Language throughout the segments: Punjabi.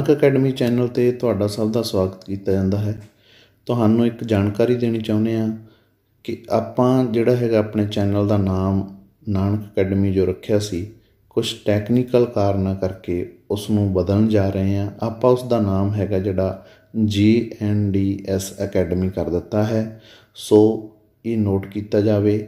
ਨਾਨਕ ਅਕੈਡਮੀ ਚੈਨਲ ਤੇ ਤੁਹਾਡਾ ਸਭ ਦਾ ਸਵਾਗਤ ਕੀਤਾ ਜਾਂਦਾ ਹੈ ਤੁਹਾਨੂੰ ਇੱਕ ਜਾਣਕਾਰੀ ਦੇਣੀ ਚਾਹੁੰਦੇ ਆ ਕਿ ਆਪਾਂ ਜਿਹੜਾ ਹੈਗਾ ਆਪਣੇ ਚੈਨਲ ਦਾ ਨਾਮ ਨਾਨਕ ਅਕੈਡਮੀ ਜੋ ਰੱਖਿਆ ਸੀ ਕੁਝ ਟੈਕਨੀਕਲ ਕਾਰਨਾਂ ਕਰਕੇ ਉਸ ਨੂੰ ਬਦਲਣ ਜਾ ਰਹੇ ਆ ਆਪਾਂ ਉਸ ਦਾ ਨਾਮ ਹੈਗਾ ਜਿਹੜਾ GNDS ਅਕੈਡਮੀ ਕਰ ਦਿੱਤਾ ਹੈ ਸੋ ਇਹ ਨੋਟ ਕੀਤਾ ਜਾਵੇ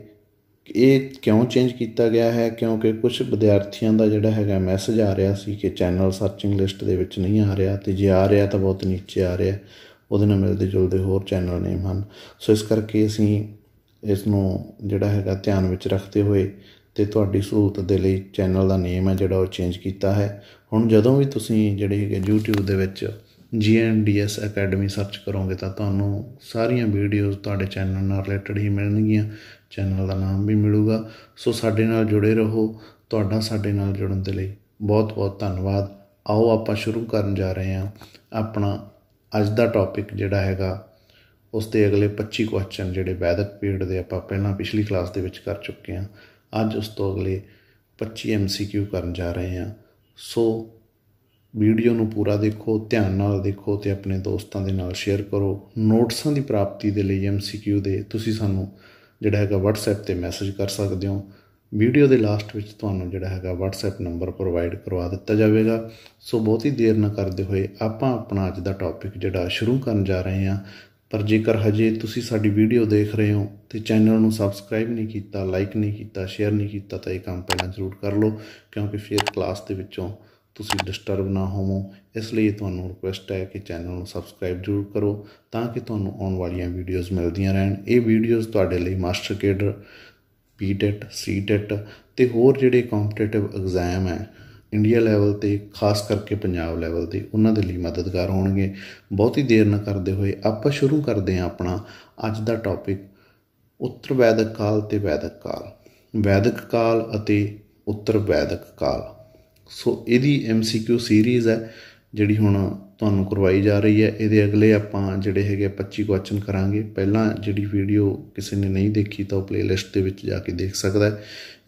ਇਹ ਕਿਉਂ ਚੇਂਜ ਕੀਤਾ ਗਿਆ ਹੈ ਕਿਉਂਕਿ ਕੁਝ ਵਿਦਿਆਰਥੀਆਂ ਦਾ ਜਿਹੜਾ ਹੈਗਾ ਮੈਸੇਜ ਆ ਰਿਹਾ ਸੀ ਕਿ ਚੈਨਲ ਸਰਚਿੰਗ ਲਿਸਟ ਦੇ ਵਿੱਚ ਨਹੀਂ ਆ ਰਿਹਾ ਤੇ ਜੇ ਆ ਰਿਹਾ ਤਾਂ ਬਹੁਤ ਨੀਚੇ ਆ ਰਿਹਾ ਉਹਦੇ ਨਾਲ ਮਿਲਦੇ ਜੁਲਦੇ ਹੋਰ ਚੈਨਲ ਨੇਮ ਹਨ ਸੋ ਇਸ ਕਰਕੇ ਅਸੀਂ ਇਸ ਨੂੰ ਜਿਹੜਾ ਹੈਗਾ ਧਿਆਨ ਵਿੱਚ ਰੱਖਦੇ ਹੋਏ ਤੇ ਤੁਹਾਡੀ ਸਹੂਲਤ ਦੇ ਲਈ ਚੈਨਲ ਦਾ ਨੇਮ ਹੈ ਜਿਹੜਾ ਉਹ ਚੇਂਜ ਕੀਤਾ ਹੈ ਹੁਣ ਜਦੋਂ ਵੀ ਤੁਸੀਂ ਜਿਹੜੇ ਹੈਗੇ YouTube ਦੇ ਵਿੱਚ GNDS ਅਕੈਡਮੀ ਸਰਚ ਕਰੋਗੇ ਤਾਂ ਤੁਹਾਨੂੰ ਸਾਰੀਆਂ ਵੀਡੀਓਜ਼ ਤੁਹਾਡੇ ਚੈਨਲ ਨਾਲ ਰਿਲੇਟਡ ਹੀ ਮਿਲਣਗੀਆਂ ਚੈਨਲ ਦਾ ਨਾਮ ਵੀ ਮਿਲੂਗਾ ਸੋ ਸਾਡੇ ਨਾਲ ਜੁੜੇ ਰਹੋ ਤੁਹਾਡਾ ਸਾਡੇ ਨਾਲ ਜੁੜਨ ਦੇ ਲਈ ਬਹੁਤ-ਬਹੁਤ ਧੰਨਵਾਦ ਆਓ ਆਪਾਂ ਸ਼ੁਰੂ ਕਰਨ ਜਾ ਰਹੇ ਹਾਂ ਆਪਣਾ ਅੱਜ ਦਾ ਟੌਪਿਕ ਜਿਹੜਾ ਹੈਗਾ ਉਸ ਦੇ ਅਗਲੇ 25 ਕੁਐਸਚਨ ਜਿਹੜੇ ਵੈਦਿਕ ਪੀਰੀਅਡ ਦੇ ਆਪਾਂ ਪਹਿਲਾਂ ਪਿਛਲੀ ਕਲਾਸ ਦੇ ਵਿੱਚ ਕਰ ਚੁੱਕੇ ਹਾਂ ਅੱਜ ਉਸ ਤੋਂ ਅਗਲੇ 25 ਐਮਸੀਕਿਊ ਕਰਨ ਜਾ ਰਹੇ ਹਾਂ ਸੋ ਵੀਡੀਓ ਨੂੰ ਪੂਰਾ ਦੇਖੋ ਧਿਆਨ ਨਾਲ ਦੇਖੋ ਤੇ ਆਪਣੇ ਦੋਸਤਾਂ ਦੇ ਨਾਲ ਸ਼ੇਅਰ ਕਰੋ ਨੋਟਸਾਂ ਦੀ ਪ੍ਰਾਪਤੀ ਦੇ ਲਈ ਐਮਸੀਕਿਊ ਦੇ ਤੁਸੀਂ ਸਾਨੂੰ ਜਿਹੜਾ ਹੈਗਾ WhatsApp ਤੇ ਮੈਸੇਜ ਕਰ ਸਕਦੇ ਹੋ ਵੀਡੀਓ ਦੇ ਲਾਸਟ ਵਿੱਚ ਤੁਹਾਨੂੰ ਜਿਹੜਾ ਹੈਗਾ WhatsApp ਨੰਬਰ ਪ੍ਰੋਵਾਈਡ ਕਰਵਾ ਦਿੱਤਾ ਜਾਵੇਗਾ ਸੋ ਬਹੁਤੀ ਦੇਰ ਨਾ ਕਰਦੇ ਹੋਏ ਆਪਾਂ ਆਪਣਾ ਅੱਜ ਦਾ ਟੌਪਿਕ ਜਿਹੜਾ ਸ਼ੁਰੂ ਕਰਨ ਜਾ ਰਹੇ ਹਾਂ ਪਰ ਜੇਕਰ ਹਜੇ ਤੁਸੀਂ ਸਾਡੀ ਵੀਡੀਓ ਦੇਖ ਰਹੇ ਹੋ ਤੇ ਚੈਨਲ ਨੂੰ ਸਬਸਕ੍ਰਾਈਬ ਨਹੀਂ ਕੀਤਾ ਲਾਈਕ ਨਹੀਂ ਕੀਤਾ ਸ਼ੇਅਰ ਨਹੀਂ ਕੀਤਾ ਤਾਂ ਇਹ ਕੰਮ ਪਹਿਲਾਂ ਜ਼ਰੂਰ ਕਰ ਲਓ ਕਿਉਂਕਿ ਫਿਰ ਕਲਾਸ ਦੇ ਵਿੱਚੋਂ ਤੁਸੀਂ ਡਿਸਟਰਬ ਨਾ ਹੋਵੋ ਇਸ ਲਈ ਤੁਹਾਨੂੰ ਰਿਕੁਐਸਟ ਹੈ ਕਿ ਚੈਨਲ ਨੂੰ ਸਬਸਕ੍ਰਾਈਬ ਜ਼ਰੂਰ ਕਰੋ ਤਾਂ ਕਿ ਤੁਹਾਨੂੰ ਆਉਣ ਵਾਲੀਆਂ ਵੀਡੀਓਜ਼ ਮਿਲਦੀਆਂ ਰਹਿਣ ਇਹ ਵੀਡੀਓਜ਼ ਤੁਹਾਡੇ ਲਈ ਮਾਸਟਰ ਕੇਡਰ ਪੀਟੈਟ ਸੀਟੈਟ ਤੇ ਹੋਰ ਜਿਹੜੇ ਕੰਪੀਟੀਟਿਵ ਐਗਜ਼ਾਮ ਹੈ ਇੰਡੀਆ ਲੈਵਲ ਤੇ ਖਾਸ ਕਰਕੇ ਪੰਜਾਬ ਲੈਵਲ ਤੇ ਉਹਨਾਂ ਦੇ ਲਈ ਮਦਦਗਾਰ ਹੋਣਗੇ ਬਹੁਤੀ ਦੇਰ ਨਾ ਕਰਦੇ ਹੋਏ ਆਪਾਂ ਸ਼ੁਰੂ ਕਰਦੇ ਹਾਂ ਆਪਣਾ ਅੱਜ ਦਾ ਟੌਪਿਕ ਉੱਤਰ ਵੈਦਿਕ ਕਾਲ ਤੇ ਵੈਦਿਕ ਕਾਲ ਵੈਦਿਕ ਕਾਲ ਅਤੇ ਉੱਤਰ ਵੈਦਿਕ ਕਾਲ ਸੋ ਇਹਦੀ ਐਮਸੀਕਿਊ ਸੀਰੀਜ਼ ਹੈ ਜਿਹੜੀ ਹੁਣ ਤੁਹਾਨੂੰ ਕਰਵਾਈ ਜਾ ਰਹੀ ਹੈ ਇਹਦੇ ਅਗਲੇ ਆਪਾਂ ਜਿਹੜੇ ਹੈਗੇ 25 ਕੁਐਸਚਨ ਕਰਾਂਗੇ ਪਹਿਲਾਂ ਜਿਹੜੀ ਵੀਡੀਓ ਕਿਸੇ ਨੇ ਨਹੀਂ ਦੇਖੀ ਤਾਂ ਉਹ ਪਲੇਲਿਸਟ ਦੇ ਵਿੱਚ ਜਾ ਕੇ ਦੇਖ ਸਕਦਾ ਹੈ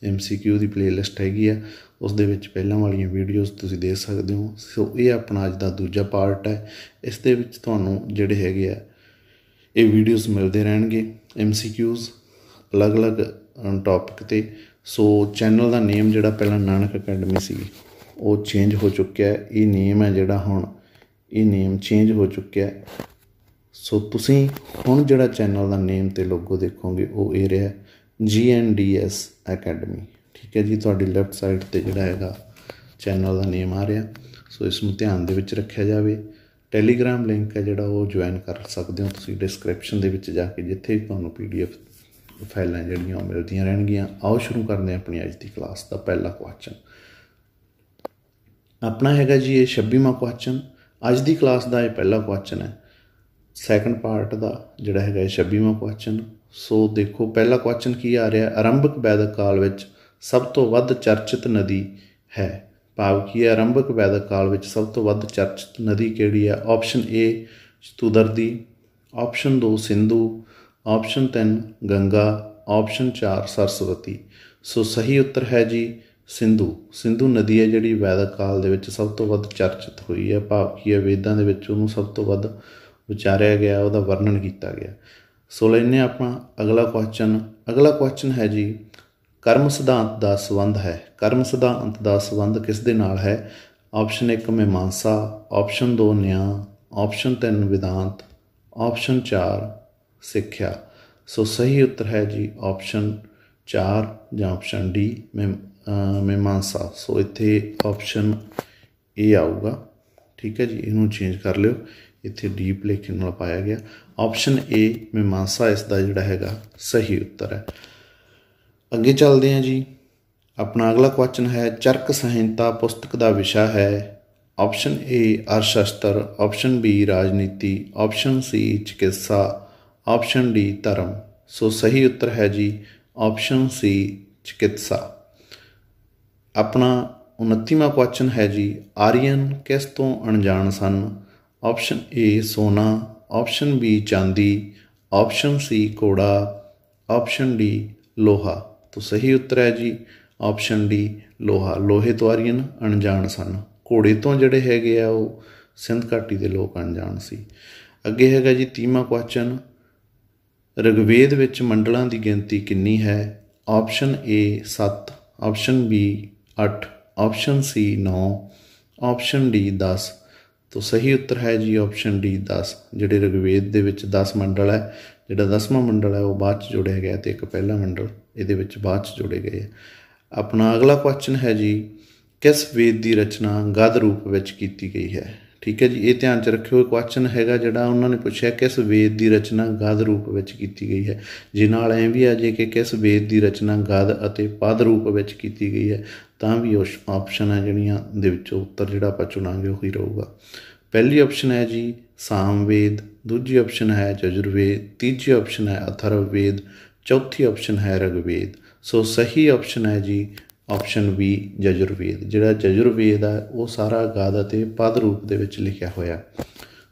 ਐਮਸੀਕਿਊ ਦੀ ਪਲੇਲਿਸਟ ਹੈਗੀ ਆ ਉਸ ਦੇ ਵਿੱਚ ਪਹਿਲਾਂ ਵਾਲੀਆਂ ਵੀਡੀਓਜ਼ ਤੁਸੀਂ ਦੇਖ ਸਕਦੇ ਹੋ ਸੋ ਇਹ ਆਪਣਾ ਅੱਜ ਦਾ ਦੂਜਾ ਪਾਰਟ ਹੈ ਇਸ ਦੇ ਵਿੱਚ ਤੁਹਾਨੂੰ ਜਿਹੜੇ ਹੈਗੇ ਆ ਇਹ ਵੀਡੀਓਜ਼ ਮਿਲਦੇ ਰਹਿਣਗੇ ਐਮਸੀਕਿਊਜ਼ ਅਲੱਗ-ਅਲੱਗ ਟੌਪਿਕ ਤੇ ਸੋ ਚੈਨਲ ਦਾ ਨੇਮ ਜਿਹੜਾ ਪਹਿਲਾਂ ਨਾਨਕ ਅਕੈਡਮੀ ਸੀ ਉਹ ਚੇਂਜ ਹੋ ਚੁੱਕਿਆ ਹੈ ਇਹ ਨੇਮ ਹੈ ਜਿਹੜਾ ਹੁਣ ਇਹ ਨੇਮ ਚੇਂਜ ਹੋ ਚੁੱਕਿਆ ਸੋ ਤੁਸੀਂ ਹੁਣ ਜਿਹੜਾ ਚੈਨਲ ਦਾ ਨੇਮ ਤੇ ਲੋਗੋ ਦੇਖੋਗੇ ਉਹ ਇਹ ਰਿਹਾ GNDS ਅਕੈਡਮੀ ਠੀਕ ਹੈ ਜੀ ਤੁਹਾਡੀ ਲੈਫਟ ਸਾਈਡ ਤੇ ਜਿਹੜਾ ਹੈਗਾ ਚੈਨਲ ਦਾ ਨੇਮ ਆ ਰਿਹਾ ਸੋ ਇਸ ਨੂੰ ਧਿਆਨ ਦੇ ਵਿੱਚ ਰੱਖਿਆ ਜਾਵੇ ਟੈਲੀਗ੍ਰam ਲਿੰਕ ਹੈ ਜਿਹੜਾ ਉਹ ਜੁਆਇਨ ਕਰ ਸਕਦੇ ਹੋ ਤੁਸੀਂ ਡਿਸਕ੍ਰਿਪਸ਼ਨ ਦੇ ਵਿੱਚ ਜਾ ਕੇ ਜਿੱਥੇ ਤੁਹਾਨੂੰ ਪੀਡੀਐਫ ਫਾਈਲਾਂ ਜਿਹੜੀਆਂ ਮਿਲਦੀਆਂ ਰਹਿਣਗੀਆਂ ਆਓ ਸ਼ੁਰੂ ਕਰਦੇ ਹਾਂ ਆਪਣੀ ਅੱਜ ਦੀ ਕਲਾਸ ਦਾ ਪਹਿਲਾ ਕੁਐਸਚਨ ਆਪਣਾ ਹੈਗਾ ਜੀ ਇਹ 26ਵਾਂ ਕੁਐਸਚਨ ਅੱਜ ਦੀ ਕਲਾਸ ਦਾ ਇਹ ਪਹਿਲਾ ਕੁਐਸਚਨ ਹੈ ਸੈਕੰਡ ਪਾਰਟ ਦਾ ਜਿਹੜਾ ਹੈਗਾ ਇਹ 26ਵਾਂ ਕੁਐਸਚਨ ਸੋ ਦੇਖੋ ਪਹਿਲਾ ਕੁਐਸਚਨ ਕੀ ਆ ਰਿਹਾ ਆਰੰਭਕ ਵੈਦਿਕ ਕਾਲ ਵਿੱਚ ਸਭ ਤੋਂ ਵੱਧ ਚਰਚਿਤ ਨਦੀ ਹੈ ਭਾਵ ਕੀ ਹੈ ਆਰੰਭਕ ਵੈਦਿਕ ਕਾਲ ਵਿੱਚ ਸਭ ਤੋਂ ਵੱਧ ਚਰਚਿਤ ਨਦੀ ਕਿਹੜੀ ਹੈ ਆਪਸ਼ਨ ਏ ਸਤੂਦਰਦੀ option 2 Sindhu option 3 Ganga option 4 Saraswati so ਸਹੀ ਉੱਤਰ ਹੈ ਜੀ ਸਿੰਧੂ ਸਿੰਧੂ ਨਦੀ ਹੈ ਜਿਹੜੀ ਵੈਦਿਕ ਕਾਲ ਦੇ ਵਿੱਚ ਸਭ ਤੋਂ ਵੱਧ ਚਰਚਿਤ ਹੋਈ ਹੈ ਭਾਵ ਕੀ ਹੈ ਵੇਦਾਂ ਦੇ ਵਿੱਚ ਉਹਨੂੰ ਸਭ ਤੋਂ ਵੱਧ ਵਿਚਾਰਿਆ ਗਿਆ ਉਹਦਾ ਵਰਣਨ ਕੀਤਾ ਗਿਆ ਸੋ ਲੈਨੇ ਆਪਾਂ ਅਗਲਾ ਕੁਐਸਚਨ ਅਗਲਾ ਕੁਐਸਚਨ ਹੈ ਜੀ ਕਰਮ ਸਿਧਾਂਤ ਦਾ ਸੰਬੰਧ ਹੈ ਕਰਮ ਸਿਧਾਂਤ ਦਾ ਸੰਬੰਧ ਕਿਸ ਦੇ ਨਾਲ ਹੈ ਆਪਸ਼ਨ 1 ਮੀਮਾਂਸਾ ਆਪਸ਼ਨ 2 ਨਿਆਂ ਆਪਸ਼ਨ 3 ਵਿਦਾਂਤ ਆਪਸ਼ਨ 4 ਸਿੱਖਿਆ ਸੋ ਸਹੀ ਉੱਤਰ ਹੈ ਜੀ ਆਪਸ਼ਨ 4 ਜਾਂ ਆਪਸ਼ਨ ਡੀ ਮੈਂ ਮੀਮਾਂਸਾ ਸੋ ਇੱਥੇ ਆਪਸ਼ਨ ਏ ਆਊਗਾ ਠੀਕ ਹੈ ਜੀ ਇਹਨੂੰ ਚੇਂਜ ਕਰ ਲਿਓ ਇੱਥੇ ਡੀਪ ਲੇਖਣ ਨਾਲ ਪਾਇਆ ਗਿਆ ਆਪਸ਼ਨ ਏ ਮੀਮਾਂਸਾ ਇਸ ਦਾ ਜਿਹੜਾ ਹੈਗਾ ਸਹੀ ਉੱਤਰ ਹੈ ਅੱਗੇ ਚੱਲਦੇ ਹਾਂ ਜੀ ਆਪਣਾ ਅਗਲਾ ਕੁਐਸਚਨ ਹੈ ਚਰਕ ਸਹਿੰਤਾ ਪੁਸਤਕ ਦਾ ਵਿਸ਼ਾ ਹੈ ਆਪਸ਼ਨ ਏ ਅਰਸ਼ਸਤਰ ਆਪਸ਼ਨ ਬੀ ਰਾਜਨੀਤੀ ਆਪਸ਼ਨ ਸੀ ਚਿਕਿਤਸਾ ਆਪਸ਼ਨ ਡੀ ਧਰਮ ਸੋ ਸਹੀ ਉੱਤਰ ਹੈ ਜੀ ਆਪਸ਼ਨ ਸੀ ਚਿਕਿਤਸਾ ਆਪਣਾ 29ਵਾਂ ਕੁਐਸਚਨ ਹੈ ਜੀ ਆਰੀਅਨ ਕਿਸ ਤੋਂ ਅਣਜਾਣ ਸਨ ਆਪਸ਼ਨ ਏ ਸੋਨਾ ਆਪਸ਼ਨ ਬੀ ਚਾਂਦੀ ਆਪਸ਼ਨ ਸੀ ਕੋੜਾ ਆਪਸ਼ਨ ਡੀ ਲੋਹਾ ਤਾਂ ਸਹੀ ਉੱਤਰ ਹੈ ਜੀ ਆਪਸ਼ਨ ਡੀ ਲੋਹਾ ਲੋਹੇ ਤੋਂ ਆਰੀਅਨ ਅਣਜਾਣ ਸਨ ਕੋੜੇ ਤੋਂ ਜਿਹੜੇ ਹੈਗੇ ਆ ਉਹ ਸਿੰਧ ਘਾਟੀ ਦੇ ਲੋਕ ਅਣਜਾਣ ਸੀ ਅੱਗੇ ਹੈਗਾ ਜੀ 30ਵਾਂ ਕੁਐਸਚਨ ਰਿਗਵੇਦ ਵਿੱਚ ਮੰਡਲਾਂ ਦੀ ਗਿਣਤੀ ਕਿੰਨੀ ਹੈ option A 7 option B 8 option C 9 option D 10 ਤੋਂ ਸਹੀ ਉੱਤਰ ਹੈ ਜੀ ਆਪਸ਼ਨ ਡੀ 10 ਜਿਹੜੇ ਰਗਵੇਦ ਦੇ ਵਿੱਚ 10 ਮੰਡਲ ਹੈ ਜਿਹੜਾ 10ਵਾਂ ਮੰਡਲ ਹੈ ਉਹ ਬਾਅਦ ਚ ਜੋੜਿਆ ਗਿਆ ਤੇ ਇੱਕ ਪਹਿਲਾ ਮੰਡਲ ਇਹਦੇ ਵਿੱਚ ਬਾਅਦ ਚ ਜੋੜੇ ਗਏ ਆਪਣਾ ਅਗਲਾ ਕੁਐਸਚਨ ਹੈ ਜੀ ਕਿਸ ਵੇਦ ਦੀ ਰਚਨਾ ਗਦ ਰੂਪ ਵਿੱਚ ਕੀਤੀ ਗਈ ਹੈ ਠੀਕ ਹੈ ਜੀ ਇਹ ਧਿਆਨ ਚ ਰੱਖਿਓ ਕੁਐਸਚਨ ਹੈਗਾ ਜਿਹੜਾ ਉਹਨਾਂ ਨੇ ਪੁੱਛਿਆ ਕਿਸ ਵੇਦ ਦੀ ਰਚਨਾ ਗਦ ਰੂਪ ਵਿੱਚ ਕੀਤੀ ਗਈ ਹੈ ਜੇ ਨਾਲ ਐ ਵੀ ਆ ਜੇ ਕਿ ਕਿਸ ਵੇਦ ਦੀ ਰਚਨਾ ਗਦ ਅਤੇ ਪਦ ਰੂਪ ਵਿੱਚ ਕੀਤੀ ਗਈ ਹੈ ਤਾਂ ਵੀ ਉਸ ਆਪਸ਼ਨ ਹੈ ਜਿਹੜੀਆਂ ਦੇ ਵਿੱਚੋਂ ਉੱਤਰ ਜਿਹੜਾ ਆਪਾਂ ਚੁਣਾਂਗੇ ਉਹੀ ਰਹੂਗਾ ਪਹਿਲੀ ਆਪਸ਼ਨ ਹੈ ਜੀ ਸਾਮਵੇਦ ਦੂਜੀ ਆਪਸ਼ਨ ਹੈ ਜਜੁਰਵੇਦ ਤੀਜੀ ਆਪਸ਼ਨ ਹੈ ਅਥਰਵਵੇਦ ਚੌਥੀ ਆਪਸ਼ਨ ਹੈ ਰਗਵੇਦ ਸੋ ਸਹੀ ਆਪਸ਼ਨ ਹੈ ਜੀ ਆਪਸ਼ਨ ਵੀ ਜਜੁਰਵੇਦ ਜਿਹੜਾ ਜਜੁਰਵੇਦ ਆ ਉਹ ਸਾਰਾ ਗਾਦ ਅਤੇ ਪਦ ਰੂਪ ਦੇ ਵਿੱਚ ਲਿਖਿਆ ਹੋਇਆ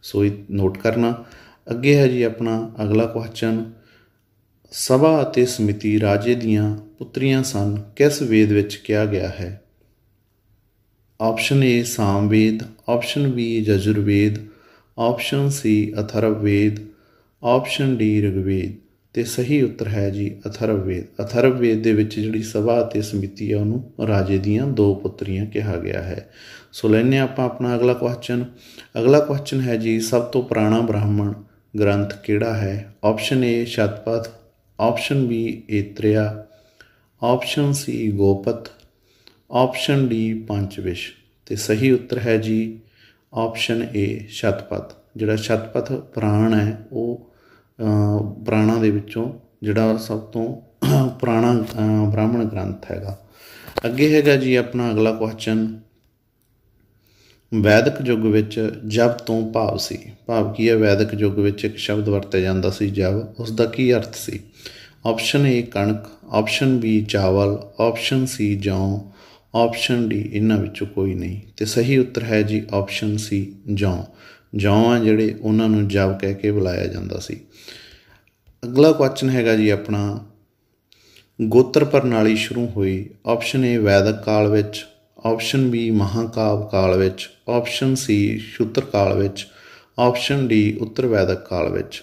ਸੋ ਇਹ ਨੋਟ ਕਰਨਾ ਅੱਗੇ ਹੈ ਜੀ ਆਪਣਾ ਅਗਲਾ ਕੁਐਸਚਨ ਸਭਾ ਅਤੇ ਸਮਿਤੀ ਰਾਜੇ ਦੀਆਂ ਪੁੱਤਰੀਆਂ ਸਨ ਕਿਸ ਵੇਦ ਵਿੱਚ ਕਿਹਾ ਗਿਆ ਹੈ option A Samaveda option B Yajurveda option C Atharvaveda option D Rigveda ਤੇ ਸਹੀ ਉੱਤਰ ਹੈ ਜੀ ਅਥਰਵਵੇਦ ਅਥਰਵਵੇਦ ਦੇ ਵਿੱਚ ਜਿਹੜੀ ਸਭਾ ਤੇ ਸਮਿਤੀ ਹੈ ਉਹਨੂੰ ਰਾਜੇ ਦੀਆਂ ਦੋ ਪੁੱਤਰੀਆਂ ਕਿਹਾ ਗਿਆ ਹੈ ਸੋ ਲੈਨੇ ਆਪਾਂ ਆਪਣਾ ਅਗਲਾ ਕੁਐਸਚਨ ਅਗਲਾ ਕੁਐਸਚਨ ਹੈ ਜੀ ਸਭ ਤੋਂ ਪੁਰਾਣਾ ਬ੍ਰਾਹਮਣ ਗ੍ਰੰਥ ਕਿਹੜਾ ਹੈ option A Shatapatha option B Aitareya option C Gopatha option D Panchavimsha ਤੇ ਸਹੀ ਉੱਤਰ ਹੈ ਜੀ ਆਪਸ਼ਨ ਏ ਸ਼ਤਪਥ ਜਿਹੜਾ ਸ਼ਤਪਥ ਪੁਰਾਣ ਹੈ ਉਹ ਪ੍ਰਾਣਾ ਦੇ ਵਿੱਚੋਂ ਜਿਹੜਾ ਸਭ ਤੋਂ ਪੁਰਾਣਾ ਬ੍ਰਾਹਮਣ ਗ੍ਰੰਥ ਹੈਗਾ ਅੱਗੇ ਹੈਗਾ ਜੀ ਆਪਣਾ ਅਗਲਾ ਕੁਐਸਚਨ ਵੈਦਿਕ ਯੁੱਗ ਵਿੱਚ ਜਪ ਤੋਂ ਭਾਵ ਸੀ ਭਾਵ ਕੀ ਹੈ ਵੈਦਿਕ ਯੁੱਗ ਵਿੱਚ ਇੱਕ ਸ਼ਬਦ ਵਰਤਿਆ ਜਾਂਦਾ ਸੀ ਜਪ ਉਸ ਦਾ ਕੀ ਅਰਥ ਸੀ ਆਪਸ਼ਨ ਏ ਕਣਕ ਆਪਸ਼ਨ ਬੀ ਚਾਵਲ ਆਪਸ਼ਨ ਸੀ ਜੌ ਆਪਸ਼ਨ ਡੀ ਇਹਨਾਂ ਵਿੱਚੋਂ ਕੋਈ ਨਹੀਂ ਤੇ ਸਹੀ ਉੱਤਰ ਹੈ ਜੀ ਆਪਸ਼ਨ ਸੀ ਜੌ ਜੌਂ ਆ ਜਿਹੜੇ ਉਹਨਾਂ ਨੂੰ ਜਪ ਕਹਿ ਕੇ ਬੁਲਾਇਆ ਜਾਂਦਾ ਸੀ ਅਗਲਾ ਕੁਐਸਚਨ ਹੈਗਾ ਜੀ ਆਪਣਾ ਗੋਤਰ ਪ੍ਰਣਾਲੀ ਸ਼ੁਰੂ ਹੋਈ ਆਪਸ਼ਨ ਏ ਵੈਦਿਕ ਕਾਲ ਵਿੱਚ ਆਪਸ਼ਨ ਬੀ ਮਹਾਕਾਵ ਕਾਲ ਵਿੱਚ ਆਪਸ਼ਨ ਸੀ ਸ਼ੁੱਤਰ ਕਾਲ ਵਿੱਚ ਆਪਸ਼ਨ ਡੀ ਉੱਤਰ ਵੈਦਿਕ ਕਾਲ ਵਿੱਚ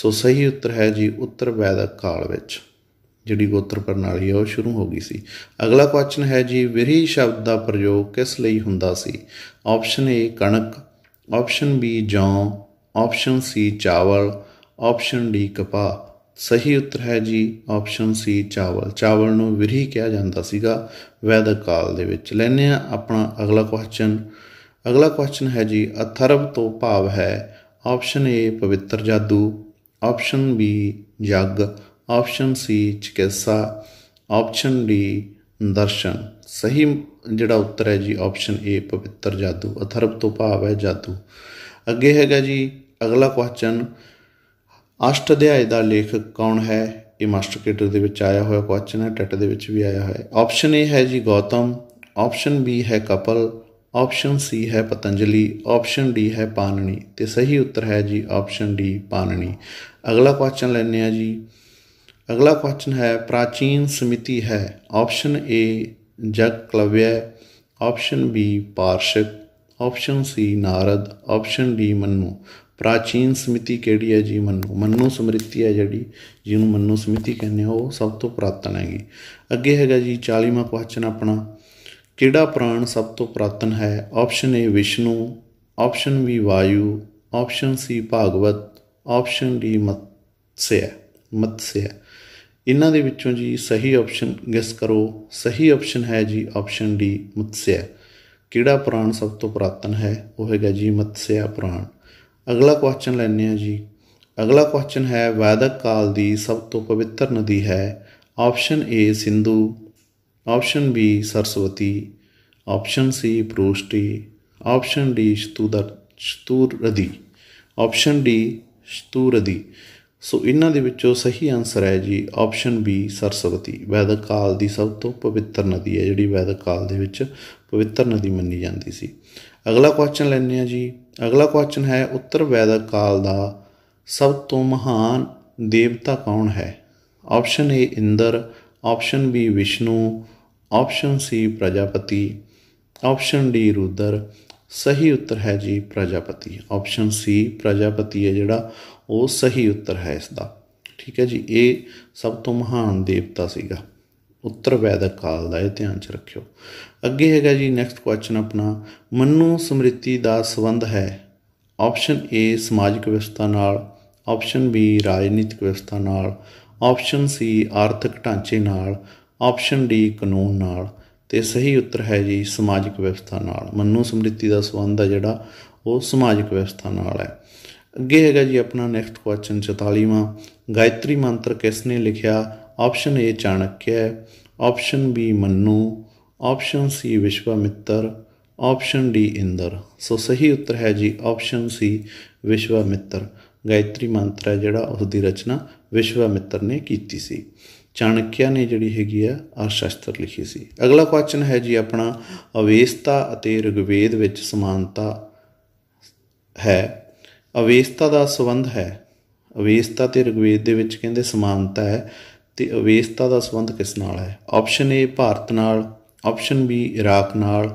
ਸੋ ਸਹੀ ਉੱਤਰ ਹੈ ਜੀ ਉੱਤਰ ਵੈਦਿਕ ਕਾਲ ਵਿੱਚ ਜਿਹੜੀ ਗੋਤਰ ਪ੍ਰਣਾਲੀ ਉਹ ਸ਼ੁਰੂ ਹੋ ਗਈ ਸੀ ਅਗਲਾ ਕੁਐਸਚਨ ਹੈ ਜੀ ਵਿਰਹੀ ਸ਼ਬਦ ਦਾ ਪ੍ਰਯੋਗ ਕਿਸ ਲਈ ਹੁੰਦਾ ਸੀ ਆਪਸ਼ਨ ਏ ਕਣਕ ਆਪਸ਼ਨ ਬੀ ਜੌਂ ਆਪਸ਼ਨ ਸੀ ਚਾਵਲ ਆਪਸ਼ਨ ਡੀ ਕਪਾਹ ਸਹੀ ਉੱਤਰ ਹੈ ਜੀ ਆਪਸ਼ਨ ਸੀ ਚਾਵਲ ਚਾਵਲ ਨੂੰ ਵਿਰਹੀ ਕਿਹਾ ਜਾਂਦਾ ਸੀਗਾ ਵੈਦਿਕ ਕਾਲ ਦੇ ਵਿੱਚ ਲੈਨੇ ਆ ਆਪਣਾ ਅਗਲਾ ਕੁਐਸਚਨ ਅਗਲਾ ਕੁਐਸਚਨ ਹੈ ਜੀ ਅਥਰਵ ਤੋਂ ਭਾਵ ਹੈ ਆਪਸ਼ਨ ਏ ਪਵਿੱਤਰ ਜਾਦੂ ਆਪਸ਼ਨ ਬੀ ਜਗ ਆਪਸ਼ਨ ਸੀ ਚਿਕਿਤਸਾ ਆਪਸ਼ਨ ਡੀ ਦਰਸ਼ਨ ਸਹੀ ਜਿਹੜਾ ਉੱਤਰ ਹੈ ਜੀ ਆਪਸ਼ਨ A ਪਵਿੱਤਰ ਜਾਦੂ ਅਥਰਵ ਤੋਂ ਭਾਵ ਹੈ ਜਾਦੂ ਅੱਗੇ ਹੈਗਾ ਜੀ ਅਗਲਾ ਕੁਐਸਚਨ ਅਸ਼ਟ ਅਧਿਆਇ ਦਾ ਲੇਖਕ ਕੌਣ ਹੈ ਇਹ ਮਾਸਟਰ ਕੇਟਰ ਦੇ ਵਿੱਚ ਆਇਆ ਹੋਇਆ ਕੁਐਸਚਨ ਹੈ ਟੈਟ ਦੇ ਵਿੱਚ ਵੀ ਆਇਆ ਹੋਇਆ ਹੈ ਆਪਸ਼ਨ A ਹੈ ਜੀ ਗੌਤਮ ਆਪਸ਼ਨ B ਹੈ ਕਪਲ ਆਪਸ਼ਨ C ਹੈ ਪਤੰਜਲੀ ਆਪਸ਼ਨ D ਹੈ ਪਾਨਣੀ ਤੇ ਸਹੀ ਉੱਤਰ ਹੈ ਜੀ ਆਪਸ਼ਨ D ਪਾਨਣੀ ਅਗਲਾ ਕੁਐਸਚਨ ਲੈਣੇ ਆ ਜੀ ਅਗਲਾ ਕੁਐਸਚਨ ਹੈ ਪ੍ਰਾਚੀਨ ਸਮਿਤੀ ਹੈ ਆਪਸ਼ਨ A ਜਗ ਕਲਵਯ ਆਪਸ਼ਨ ਬੀ ਪਾਰਸ਼ਕ option C Narad option D Manu ਪ੍ਰਾਚੀਨ ਸਮਿਤੀ ਕਿਹੜੀ ਹੈ ਜੀ ਮੰਨੂ ਮੰਨੂ ਸਮ੍ਰਿਤੀ ਹੈ ਜਿਹੜੀ ਜਿਹਨੂੰ ਮੰਨੂ ਸਮਿਤੀ ਕਹਿੰਦੇ ਹੋ ਉਹ ਸਭ ਤੋਂ ਪ੍ਰਾਤਨ ਹੈਗੀ ਅੱਗੇ ਹੈਗਾ ਜੀ 40ਵਾਂ ਕੁਐਸਚਨ ਆਪਣਾ ਕਿਹੜਾ ਪ੍ਰਾਣ ਸਭ ਤੋਂ ਪ੍ਰਾਤਨ ਹੈ option A Vishnu option B Vayu option C Bhagavata option D Matsya Matsya ਇਹਨਾਂ ਦੇ ਵਿੱਚੋਂ ਜੀ ਸਹੀ ਆਪਸ਼ਨ ਗੈਸ ਕਰੋ ਸਹੀ ਆਪਸ਼ਨ ਹੈ ਜੀ ਆਪਸ਼ਨ ਡੀ ਮਤਸਿਆ ਕਿਹੜਾ ਪੁਰਾਣ ਸਭ ਤੋਂ ਪ੍ਰਾਤਨ ਹੈ ਉਹ ਹੈਗਾ ਜੀ ਮਤਸਿਆ ਪੁਰਾਣ ਅਗਲਾ ਕੁਐਸਚਨ ਲੈਣੇ ਆ ਜੀ ਅਗਲਾ ਕੁਐਸਚਨ ਹੈ ਵੈਦਕ ਕਾਲ ਦੀ ਸਭ ਤੋਂ ਪਵਿੱਤਰ ਨਦੀ ਹੈ option A Sindhu option B Saraswati option C ਪ੍ਰੋਸ਼ਟੀ ਆਪਸ਼ਨ ਡੀ ਸ਼ਤੂਦਰ ਨਦੀ ਆਪਸ਼ਨ ਡੀ ਸ਼ਤੂਰ ਨਦੀ ਸੋ ਇਹਨਾਂ ਦੇ ਵਿੱਚੋਂ ਸਹੀ ਆਨਸਰ ਹੈ ਜੀ ਆਪਸ਼ਨ ਬੀ ਸਰਸਵਤੀ ਵੈਦਿਕ ਕਾਲ ਦੀ ਸਭ ਤੋਂ ਪਵਿੱਤਰ ਨਦੀ ਹੈ ਜਿਹੜੀ ਵੈਦਿਕ ਕਾਲ ਦੇ ਵਿੱਚ ਪਵਿੱਤਰ ਨਦੀ ਮੰਨੀ ਜਾਂਦੀ ਸੀ ਅਗਲਾ ਕੁਐਸਚਨ ਲੈਣੇ ਆ ਜੀ ਅਗਲਾ ਕੁਐਸਚਨ ਹੈ ਉੱਤਰ ਵੈਦਿਕ ਕਾਲ ਦਾ ਸਭ ਤੋਂ ਮਹਾਨ ਦੇਵਤਾ ਕੌਣ ਹੈ option A Indra option B Vishnu option C Prajapati option D Rudra ਸਹੀ ਉੱਤਰ ਹੈ ਜੀ ਪ੍ਰਜਾਪਤੀ ਆਪਸ਼ਨ ਸੀ ਪ੍ਰਜਾਪਤੀ ਹੈ ਜਿਹੜਾ ਉਹ ਸਹੀ ਉੱਤਰ ਹੈ ਇਸ ਦਾ ਠੀਕ ਹੈ ਜੀ ਇਹ ਸਭ ਤੋਂ ਮਹਾਨ ਦੇਵਤਾ ਸੀਗਾ ਉੱਤਰ ਵੈਦਕ ਕਾਲ ਦਾ ਇਹ ਧਿਆਨ ਚ ਰੱਖਿਓ ਅੱਗੇ ਹੈਗਾ ਜੀ ਨੈਕਸਟ ਕੁਐਸਚਨ ਆਪਣਾ ਮਨੂ ਸਮ੍ਰਿਤੀ ਦਾ ਸੰਬੰਧ ਹੈ ਆਪਸ਼ਨ ਏ ਸਮਾਜਿਕ ਵਿਵਸਥਾ ਨਾਲ ਆਪਸ਼ਨ ਬੀ ਰਾਜਨੀਤਿਕ ਵਿਵਸਥਾ ਨਾਲ ਆਪਸ਼ਨ ਸੀ ਆਰਥਿਕ ਢਾਂਚੇ ਨਾਲ ਆਪਸ਼ਨ ਡੀ ਕਾਨੂੰਨ ਨਾਲ ਤੇ ਸਹੀ ਉੱਤਰ ਹੈ ਜੀ ਸਮਾਜਿਕ ਵਿਵਸਥਾ ਨਾਲ ਮਨੂ ਸਮ੍ਰਿਤੀ ਦਾ ਸੰਬੰਧ ਹੈ ਜਿਹੜਾ ਉਹ ਸਮਾਜਿਕ ਵਿਵਸਥਾ ਨਾਲ ਹੈ ਅੱਗੇ ਹੈਗਾ ਜੀ ਆਪਣਾ ਨੈਕਸਟ ਕੁਐਸਚਨ 44ਵਾਂ ਗਾਇਤਰੀ ਮੰਤਰ ਕਿਸ ਨੇ ਲਿਖਿਆ option A Chanakya option B Manu option C Vishwamitra option D Indra so ਸਹੀ ਉੱਤਰ ਹੈ ਜੀ ਆਪਸ਼ਨ ਸੀ ਵਿਸ਼ਵਾਮਿੱਤਰ ਗਾਇਤਰੀ ਮੰਤਰ ਹੈ ਜਿਹੜਾ ਉਸ ਦੀ ਰਚਨਾ ਵਿਸ਼ਵਾਮਿੱਤਰ ਨੇ ਕੀਤੀ ਸੀ ਚਾਣਕਿਆ ਨੇ ਜਿਹੜੀ ਹੈਗੀ ਆ ਅਰਸ਼ਾਸਤਰ ਲਿਖੀ ਸੀ ਅਗਲਾ ਕੁਐਸਚਨ ਹੈ ਜੀ ਆਪਣਾ ਅਵੇਸਤਾ ਅਤੇ ਰਿਗਵੇਦ ਵਿੱਚ ਸਮਾਨਤਾ ਹੈ ਅਵੇਸਤਾ ਦਾ ਸੰਬੰਧ ਹੈ ਅਵੇਸਤਾ ਤੇ ਰਗਵੇਦ ਦੇ ਵਿੱਚ ਕਹਿੰਦੇ ਸਮਾਨਤਾ ਹੈ ਤੇ ਅਵੇਸਤਾ ਦਾ ਸੰਬੰਧ ਕਿਸ ਨਾਲ ਹੈ ਆਪਸ਼ਨ ਏ ਭਾਰਤ ਨਾਲ ਆਪਸ਼ਨ ਬੀ ਇਰਾਕ ਨਾਲ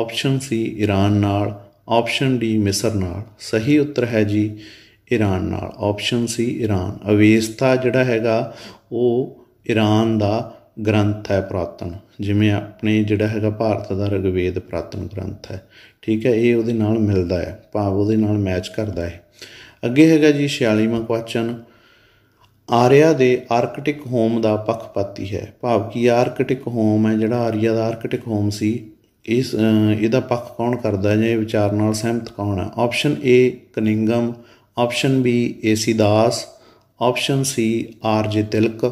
ਆਪਸ਼ਨ ਸੀ ਈਰਾਨ ਨਾਲ ਆਪਸ਼ਨ ਡੀ ਮਿਸਰ ਨਾਲ ਸਹੀ ਉੱਤਰ ਹੈ ਜੀ ਈਰਾਨ ਨਾਲ ਆਪਸ਼ਨ ਸੀ ਈਰਾਨ ਅਵੇਸਤਾ ਜਿਹੜਾ ਹੈਗਾ ਉਹ ਈਰਾਨ ਦਾ ਗ੍ਰੰਥ ਹੈ ਪ੍ਰਾਤਨ ਜਿਵੇਂ ਆਪਣੇ ਜਿਹੜਾ ਹੈਗਾ ਭਾਰਤ ਦਾ ਰਗਵੇਦ ਪ੍ਰਾਤਨ ਗ੍ਰੰਥ ਹੈ ਠੀਕ ਹੈ ਇਹ ਉਹਦੇ ਨਾਲ ਮਿਲਦਾ ਹੈ ਭਾਵ ਉਹਦੇ ਨਾਲ ਮੈਚ ਕਰਦਾ ਹੈ ਅੱਗੇ ਹੈਗਾ ਜੀ 46ਵਾਂ ਕੁਐਸਚਨ ਆਰਿਆ ਦੇ ਆਰਕਟਿਕ ਹੋਮ ਦਾ ਪੱਖਪਾਤੀ ਹੈ ਭਾਵ ਕਿ ਆਰਕਟਿਕ ਹੋਮ ਹੈ ਜਿਹੜਾ ਆਰਿਆ ਦਾ ਆਰਕਟਿਕ ਹੋਮ ਸੀ ਇਸ ਇਹਦਾ ਪੱਖ ਕੌਣ ਕਰਦਾ ਜਾਂ ਇਹ ਵਿਚਾਰ ਨਾਲ ਸਹਿਮਤ ਕੌਣ ਹੈ option A Cunningham option A A C Das option C R J Tilak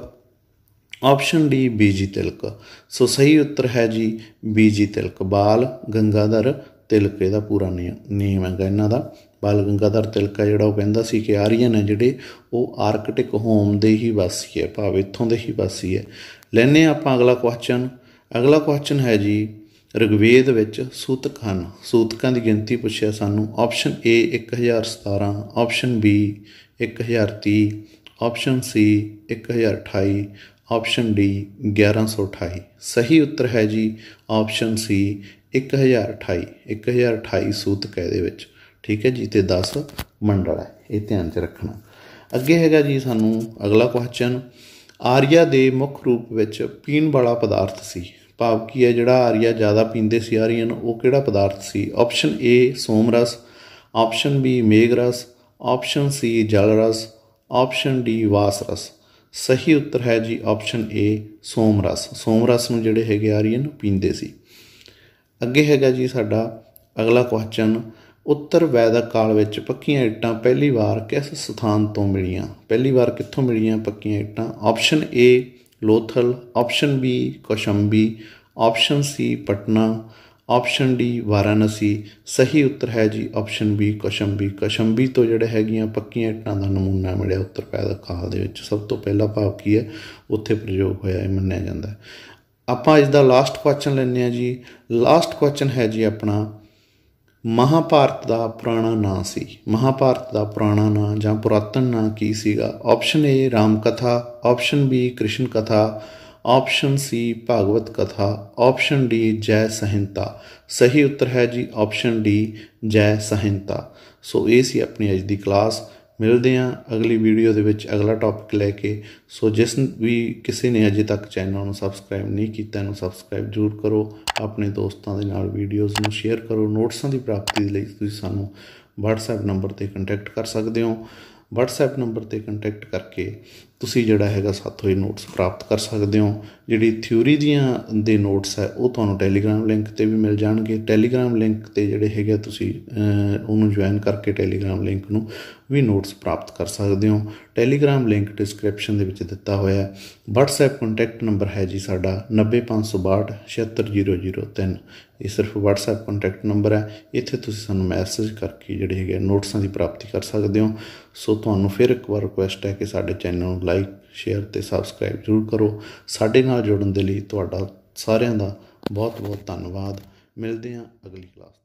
option D B G ਤਿਲਕ ਸੋ ਸਹੀ ਉੱਤਰ ਹੈ ਜੀ ਬੀ ਜੀ ਤਿਲਕ ਬਾਲ ਗੰਗਾਧਰ ਤਿਲਕ ਇਹਦਾ ਪੂਰਾ ਨੇਮ ਹੈਗਾ ਇਹਨਾਂ ਦਾ ਬਾਲ ਗੰਗਾਧਰ ਤਿਲਕ ਜਿਹੜਾ ਉਹ ਕਹਿੰਦਾ ਸੀ ਕਿ ਆਰੀਅਨ ਹੈ ਜਿਹੜੇ ਉਹ ਆਰਕਟਿਕ ਹੋਮ ਦੇ ਹੀ ਵਾਸੀ ਹੈ ਭਾਵ ਇੱਥੋਂ ਦੇ ਹੀ ਵਾਸੀ ਹੈ ਲੈਨੇ ਆਪਾਂ ਅਗਲਾ ਕੁਐਸਚਨ ਅਗਲਾ ਕੁਐਸਚਨ ਹੈ ਜੀ ਰਿਗਵੇਦ ਵਿੱਚ ਸੂਤਕ ਹਨ ਸੂਤਕਾਂ ਦੀ ਗਿਣਤੀ ਪੁੱਛਿਆ ਸਾਨੂੰ option A 1017 option B 1030 option C 1028 option D 1128 ਸਹੀ ਉੱਤਰ ਹੈ ਜੀ ਆਪਸ਼ਨ ਸੀ 1028 1028 ਸੂਤਕ ਹੈ ਦੇ ਵਿੱਚ ਠੀਕ ਹੈ ਜੀ ਤੇ 10 ਮੰਡਲ ਹੈ ਇਹ ਧਿਆਨ 'ਚ ਰੱਖਣਾ ਅੱਗੇ ਹੈਗਾ ਜੀ ਸਾਨੂੰ ਅਗਲਾ ਕੁਐਸਚਨ ਆਰੀਆ ਦੇ ਮੁੱਖ ਰੂਪ ਵਿੱਚ ਪੀਣ ਵਾਲਾ ਪਦਾਰਥ ਸੀ ਭਾਵ ਕੀ ਹੈ ਜਿਹੜਾ ਆਰੀਆ ਜ਼ਿਆਦਾ ਪੀਂਦੇ ਸੀ ਆਰੀਅਨ ਉਹ ਕਿਹੜਾ ਪਦਾਰਥ ਸੀ ਆਪਸ਼ਨ ਏ ਸੋਮ ਰਸ ਆਪਸ਼ਨ ਬੀ ਮੇਗ ਰਸ ਆਪਸ਼ਨ ਸੀ ਜਲ ਰਸ ਆਪਸ਼ਨ ਡੀ ਵਾਸ ਰਸ ਸਹੀ ਉੱਤਰ ਹੈ ਜੀ ਆਪਸ਼ਨ ਏ ਸੋਮ ਰਸ ਸੋਮ ਰਸ ਨੂੰ ਜਿਹੜੇ ਹੈਗੇ ਆਰੀਅਨ ਪੀਂਦੇ ਸੀ ਅੱਗੇ ਹੈਗਾ ਜੀ ਸਾਡਾ ਅਗਲਾ ਕੁਐਸਚਨ ਉੱਤਰ ਵੈਦਿਕ ਕਾਲ ਵਿੱਚ ਪੱਕੀਆਂ ਇੱਟਾਂ ਪਹਿਲੀ ਵਾਰ ਕਿਸ ਸਥਾਨ ਤੋਂ ਮਿਲੀਆਂ ਪਹਿਲੀ ਵਾਰ ਕਿੱਥੋਂ ਮਿਲੀਆਂ ਪੱਕੀਆਂ ਇੱਟਾਂ option A Lothal option B Kaushambi option C Patna option D Varanasi ਸਹੀ ਉੱਤਰ ਹੈ ਜੀ ਆਪਸ਼ਨ ਬੀ ਕਸ਼ੰਬੀ ਕਸ਼ੰਬੀ ਤੋਂ ਜਿਹੜੇ ਹੈਗੀਆਂ ਪੱਕੀਆਂ ਇੱਟਾਂ ਦਾ ਨਮੂਨਾ ਮਿਲਿਆ ਉੱਤਰ ਪੈਦਾ ਕਾਲ ਦੇ ਵਿੱਚ ਸਭ ਤੋਂ ਪਹਿਲਾ ਭਾਵ ਕੀ ਹੈ ਉੱਥੇ ਪ੍ਰਯੋਗ ਹੋਇਆ ਇਹ ਮੰਨਿਆ ਜਾਂਦਾ ਆਪਾਂ ਇਸ ਦਾ ਲਾਸਟ ਕੁਐਸਚਨ ਲੈਣੇ ਆ ਜੀ ਲਾਸਟ ਕੁਐਸਚਨ ਹੈ ਜੀ ਆਪਣਾ ਮਹਾਭਾਰਤ ਦਾ ਪੁਰਾਣਾ ਨਾਂ ਸੀ ਮਹਾਭਾਰਤ ਦਾ ਪੁਰਾਣਾ ਨਾਂ ਜਾਂ ਪੁਰਾਤਨ ਨਾਂ ਕੀ ਸੀਗਾ ਆਪਸ਼ਨ ਏ ਰਾਮ ਕਥਾ ਆਪਸ਼ਨ ਬੀ ਕ੍ਰਿਸ਼ਨ ਕਥਾ ਆਪਸ਼ਨ ਸੀ ਭਾਗਵਤ ਕਥਾ ਆਪਸ਼ਨ ਡੀ ਜੈ ਸਹਿੰਤਾ ਸਹੀ ਉੱਤਰ ਹੈ ਜੀ ਆਪਸ਼ਨ ਡੀ ਜੈ ਸਹਿੰਤਾ ਸੋ ਇਹ ਸੀ ਆਪਣੀ ਅੱਜ ਦੀ ਕਲਾਸ ਮਿਲਦੇ ਹਾਂ ਅਗਲੀ ਵੀਡੀਓ ਦੇ ਵਿੱਚ ਅਗਲਾ ਟੌਪਿਕ ਲੈ ਕੇ ਸੋ ਜਿਸ ਵੀ ਕਿਸੇ ਨੇ ਅਜੇ ਤੱਕ ਚੈਨਲ ਨੂੰ ਸਬਸਕ੍ਰਾਈਬ ਨਹੀਂ ਕੀਤਾ ਇਹਨੂੰ ਸਬਸਕ੍ਰਾਈਬ ਜ਼ਰੂਰ ਕਰੋ ਆਪਣੇ ਦੋਸਤਾਂ ਦੇ ਨਾਲ ਵੀਡੀਓਜ਼ ਨੂੰ ਸ਼ੇਅਰ ਕਰੋ ਨੋਟਸਾਂ ਦੀ ਪ੍ਰਾਪਤੀ ਲਈ ਤੁਸੀਂ ਸਾਨੂੰ WhatsApp ਨੰਬਰ ਤੇ ਕੰਟੈਕਟ ਕਰ ਸਕਦੇ ਹੋ WhatsApp ਨੰਬਰ ਤੇ ਕੰਟੈਕਟ ਕਰਕੇ ਤੁਸੀਂ ਜਿਹੜਾ ਹੈਗਾ ਸਾਥੋਂ ਇਹ ਨੋਟਸ ਪ੍ਰਾਪਤ ਕਰ ਸਕਦੇ ਹੋ ਜਿਹੜੀ ਥਿਉਰੀ ਦੀਆਂ ਦੇ ਨੋਟਸ ਹੈ ਉਹ ਤੁਹਾਨੂੰ ਟੈਲੀਗ੍ਰam ਲਿੰਕ ਤੇ ਵੀ ਮਿਲ ਜਾਣਗੇ ਟੈਲੀਗ੍ਰam ਲਿੰਕ ਤੇ ਜਿਹੜੇ ਹੈਗੇ ਤੁਸੀਂ ਉਹਨੂੰ ਜੁਆਇਨ ਕਰਕੇ ਟੈਲੀਗ੍ਰam ਲਿੰਕ ਨੂੰ ਵੀ ਨੋਟਸ ਪ੍ਰਾਪਤ ਕਰ ਸਕਦੇ ਹੋ ਟੈਲੀਗ੍ਰam ਲਿੰਕ ਡਿਸਕ੍ਰਿਪਸ਼ਨ ਦੇ ਵਿੱਚ ਦਿੱਤਾ ਹੋਇਆ ਹੈ WhatsApp ਕੰਟੈਕਟ ਨੰਬਰ ਹੈ ਜੀ ਸਾਡਾ 90562670003 ਇਹ ਸਿਰਫ WhatsApp ਕੰਟੈਕਟ ਨੰਬਰ ਹੈ ਇੱਥੇ ਤੁਸੀਂ ਸਾਨੂੰ ਮੈਸੇਜ ਕਰਕੇ ਜਿਹੜੇ ਹੈਗੇ ਨੋਟਸਾਂ ਦੀ ਪ੍ਰਾਪਤੀ ਕਰ ਸਕਦੇ ਹੋ ਸੋ ਤੁਹਾਨੂੰ ਫਿਰ ਇੱਕ ਵਾਰ ਰਿਕੁਐਸਟ ਹੈ ਕਿ ਸਾਡੇ ਚੈਨਲ ਨੂੰ ਲਾਈਕ ਸ਼ੇਅਰ ਤੇ ਸਬਸਕ੍ਰਾਈਬ ਜ਼ਰੂਰ ਕਰੋ ਸਾਡੇ ਨਾਲ ਜੁੜਨ ਦੇ ਲਈ ਤੁਹਾਡਾ ਸਾਰਿਆਂ ਦਾ ਬਹੁਤ ਬਹੁਤ ਧੰਨਵਾਦ ਮਿਲਦੇ ਹਾਂ ਅਗਲੀ ਕਲਾਸ